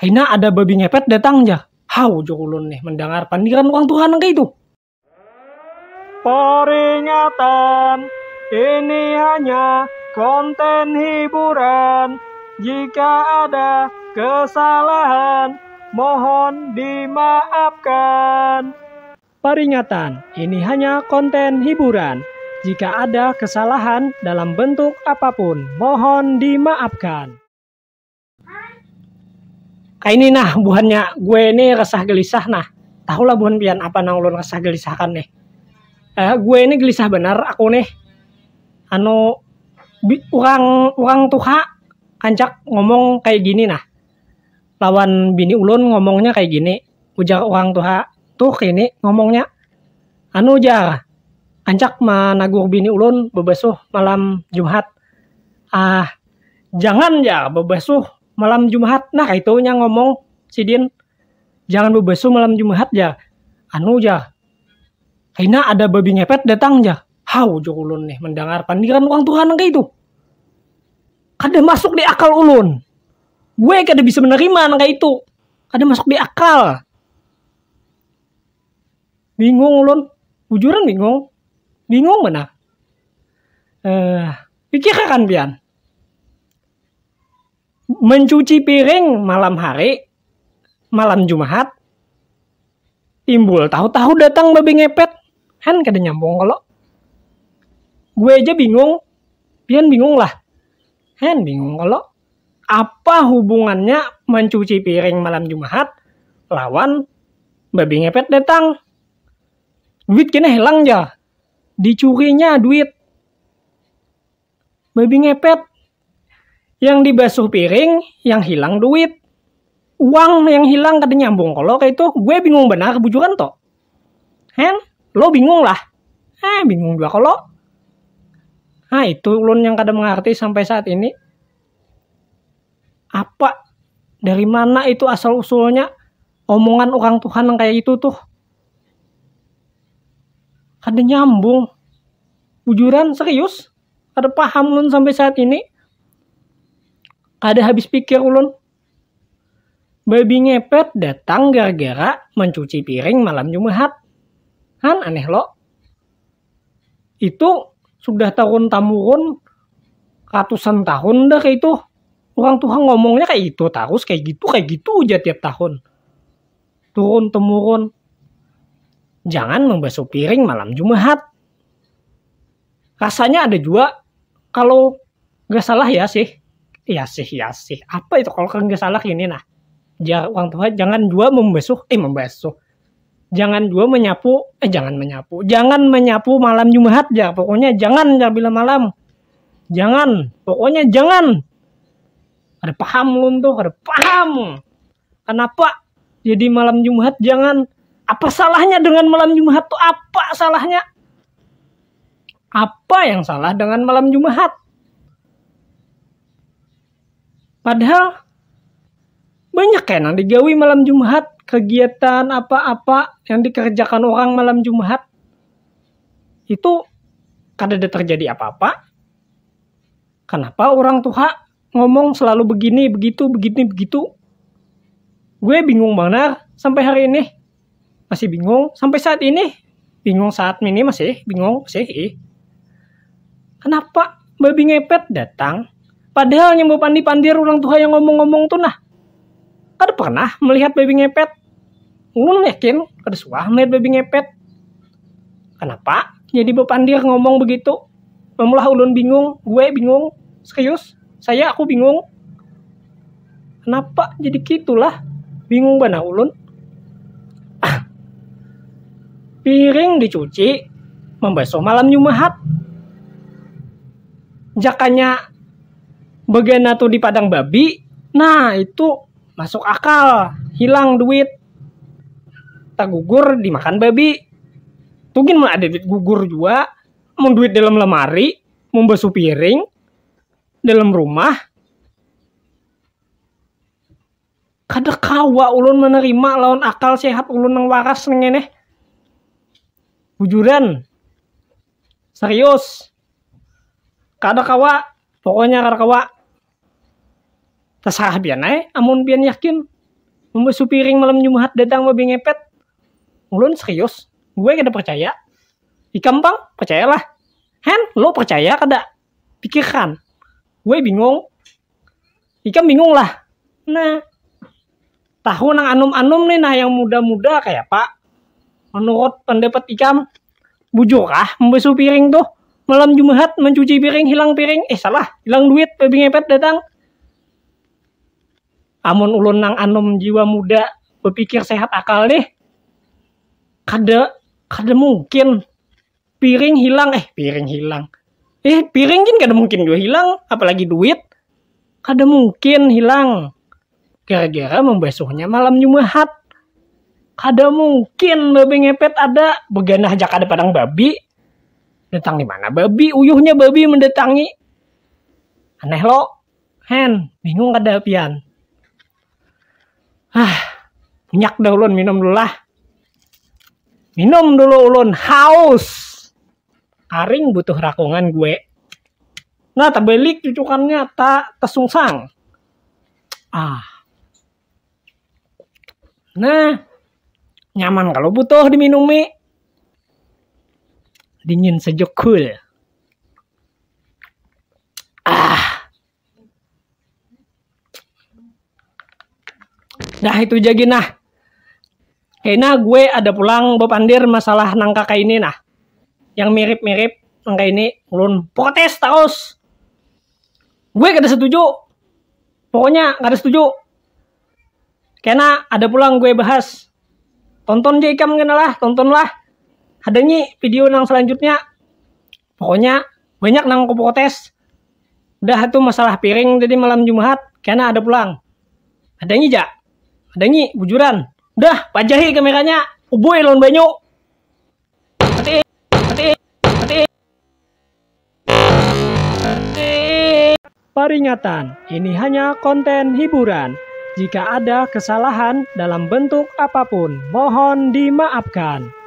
Aina ada babi ngepet datang ja. Hau jokulun nih mendengar pandiran uang Tuhan kayak itu. Peringatan, ini hanya konten hiburan. Jika ada kesalahan, mohon dimaafkan. Peringatan, ini hanya konten hiburan. Jika ada kesalahan dalam bentuk apapun, mohon dimaafkan kayak ini nah buahnya gue ini resah gelisah nah tahulah buhan pian apa nang ulun resah gelisah kan nih eh, gue ini gelisah benar aku nih anu bi, orang orang tuha kancak ngomong kayak gini nah lawan bini ulun ngomongnya kayak gini ujar orang tuha tuh kini ngomongnya anu ujar kancak managur bini ulun bebesuh malam Jumat. Ah, jangan ya bebesuh malam Jumat nah itu yang ngomong si Din jangan bebesu malam Jumat ya anu ya, karena ada babi ngepet datang ya, hau jo ulun nih mendengar pandiran uang Tuhan kayak itu kada masuk di akal ulun gue kada bisa menerima kayak itu kada masuk di akal bingung ulun bujuran bingung bingung mana eh pikirkan pian mencuci piring malam hari, malam Jumat, timbul tahu-tahu datang babi ngepet. Kan kada nyambung kalau. Gue aja bingung, pian bingung lah. Kan bingung kalau. Apa hubungannya mencuci piring malam Jumat lawan babi ngepet datang? Duit kena hilang ya, Dicurinya duit. Babi ngepet yang dibasuh piring, yang hilang duit. Uang yang hilang kada nyambung. Kalau kayak itu gue bingung benar kebujuran toh. Hen, lo bingung lah. Eh, bingung juga kalau. Nah, itu ulun yang kada mengerti sampai saat ini. Apa dari mana itu asal usulnya omongan orang Tuhan yang kayak itu tuh? Kada nyambung. Bujuran serius? ada paham ulun sampai saat ini Kada habis pikir ulun. Babi ngepet datang gara-gara mencuci piring malam Jumat. kan aneh lo. Itu sudah tahun tamurun ratusan tahun dah kayak itu. Orang Tuhan ngomongnya kayak itu terus kayak gitu kayak gitu aja tiap tahun. Turun temurun. Jangan membasuh piring malam Jumat. Rasanya ada juga kalau nggak salah ya sih Iya sih Iya iya sih apa itu kalau nggak salah ini nah Jar orang tua jangan dua membesuh eh membesuh jangan dua menyapu eh jangan menyapu jangan menyapu malam Jumat ya pokoknya jangan ya bila malam jangan pokoknya jangan ada paham lu tuh ada paham kenapa jadi malam Jumat jangan apa salahnya dengan malam Jumat tuh apa salahnya apa yang salah dengan malam Jumat Padahal banyak kan yang digawi malam Jumat, kegiatan apa-apa yang dikerjakan orang malam Jumat. Itu kada ada terjadi apa-apa. Kenapa orang tua ngomong selalu begini, begitu, begini, begitu. Gue bingung banget sampai hari ini. Masih bingung sampai saat ini. Bingung saat ini masih, bingung sih Kenapa babi ngepet datang Padahal nyembuh pandi-pandir orang tua yang ngomong-ngomong tuh nah. Kada pernah melihat babi ngepet. Ulun yakin kada suah melihat babi ngepet. Kenapa? Jadi bepandir ngomong begitu. Memulah ulun bingung, gue bingung. Serius, saya aku bingung. Kenapa jadi gitulah? Bingung bana ulun. Ah. Piring dicuci, membasuh malam nyumahat. Jakanya Bagian itu di padang babi nah itu masuk akal hilang duit tak gugur dimakan babi mungkin mau ada duit gugur juga mau duit dalam lemari mau basuh piring dalam rumah kada kawa ulun menerima lawan akal sehat ulun nang waras ngene bujuran serius kada kawa pokoknya kada kawa terserah biar ae amun biar yakin membawa supiring malam Jumat datang babi ngepet ulun serius gue kada percaya ikam bang percayalah hen lo percaya kada pikirkan gue bingung ikam bingung lah nah tahu nang anum-anum nih nah yang muda-muda kayak pak menurut pendapat ikan bujur kah membesu piring tuh malam Jumat mencuci piring hilang piring eh salah hilang duit babi ngepet datang amun ulun nang anom jiwa muda berpikir sehat akal deh kada kada mungkin piring hilang eh piring hilang eh piring kan kada mungkin juga hilang apalagi duit kada mungkin hilang gara-gara membesuhnya malam nyumahat kada mungkin babi ngepet ada beganah jak ada padang babi datang di mana babi uyuhnya babi mendatangi aneh lo hen bingung kada pian ah minyak dah ulun minum dulu lah minum dulu ulun haus aring butuh rakungan gue nah balik cucukannya tak tersungsang. ah nah nyaman kalau butuh diminumi dingin sejuk cool Nah itu jadi nah. Kayaknya gue ada pulang Bob Andir masalah nangka kayak ini nah. Yang mirip-mirip nangka ini ulun protes terus. Gue kada setuju. Pokoknya ada setuju. Karena ada pulang gue bahas. Tonton aja ikam lah, Tonton ada Adanya video nang selanjutnya. Pokoknya banyak nang protes. Udah itu masalah piring jadi malam Jumat karena ada pulang. ada nih jak. Ada Adangi, bujuran. Udah, pajahi kameranya. Uboy lawan banyu. Mati. Mati. Mati. Mati. Peringatan, ini hanya konten hiburan. Jika ada kesalahan dalam bentuk apapun, mohon dimaafkan.